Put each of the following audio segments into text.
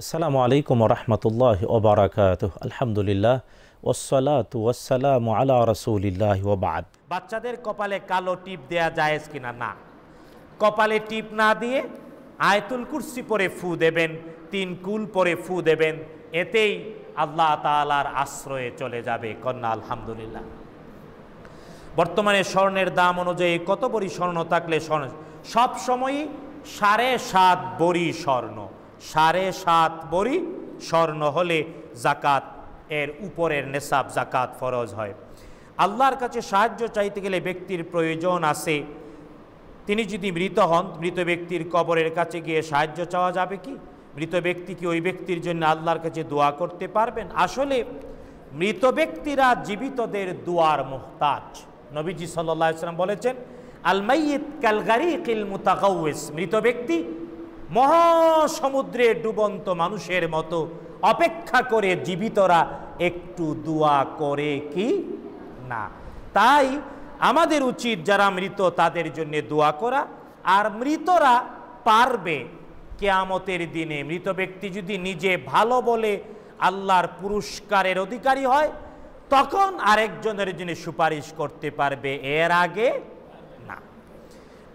আসসালামু আলাইকুম রহমতুল্লাহ ওবরাকাত আলহামদুলিল্লাহ ওসলাত ওসালাম আলা রসুলিল্লাহ ওবাদ বাচ্চাদের কপালে কালো টিপ দেয়া যায় কিনা না কপালে টিপ না দিয়ে আয়তুল কুরসি পরে ফু দেবেন তিন কুল পরে ফু দেবেন এতেই আল্লাহ তালার আশ্রয়ে চলে যাবে কন্যা আলহামদুলিল্লাহ বর্তমানে স্বর্ণের দাম অনুযায়ী কত বড়ি স্বর্ণ থাকলে স্বর্ণ সবসময়ই সাড়ে সাত বড়ি স্বর্ণ সাড়ে সাত বড়ি স্বর্ণ হলে জাকাত এর উপরের নেশাব জাকাত ফরজ হয় আল্লাহর কাছে সাহায্য চাইতে গেলে ব্যক্তির প্রয়োজন আছে তিনি যদি মৃত হন মৃত ব্যক্তির কবরের কাছে গিয়ে সাহায্য চাওয়া যাবে কি মৃত ব্যক্তি কি ওই ব্যক্তির জন্য আল্লাহর কাছে দোয়া করতে পারবেন আসলে মৃত ব্যক্তিরা জীবিতদের দোয়ার মোহতাজ নবীজি সাল্লাম বলেছেন আলমাইয়িত কালগারি কিল মুতাকাউস মৃত ব্যক্তি মহাসমুদ্রে ডুবন্ত মানুষের মতো অপেক্ষা করে জীবিতরা একটু দোয়া করে কি না তাই আমাদের উচিত যারা মৃত তাদের জন্য দোয়া করা আর মৃতরা পারবে কেয়ামতের দিনে মৃত ব্যক্তি যদি নিজে ভালো বলে আল্লাহর পুরস্কারের অধিকারী হয় তখন আরেকজনের জন্য সুপারিশ করতে পারবে এর আগে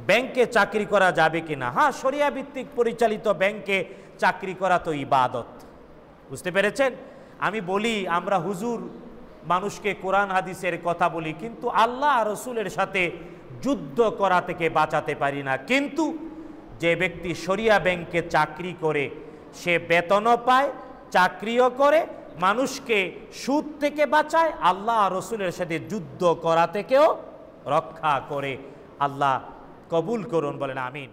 ব্যাংকে চাকরি করা যাবে কি না হ্যাঁ সরিয়া ভিত্তিক পরিচালিত ব্যাংকে চাকরি করা তো ইবাদত বুঝতে পেরেছেন আমি বলি আমরা হুজুর মানুষকে কোরআন হাদিসের কথা বলি কিন্তু আল্লাহ রসুলের সাথে যুদ্ধ করা থেকে বাঁচাতে পারি না কিন্তু যে ব্যক্তি সরিয়া ব্যাংকে চাকরি করে সে বেতনও পায় চাকরিও করে মানুষকে সুদ থেকে বাঁচায় আল্লাহ রসুলের সাথে যুদ্ধ করা থেকেও রক্ষা করে আল্লাহ কবুল করুন বলেন আমিন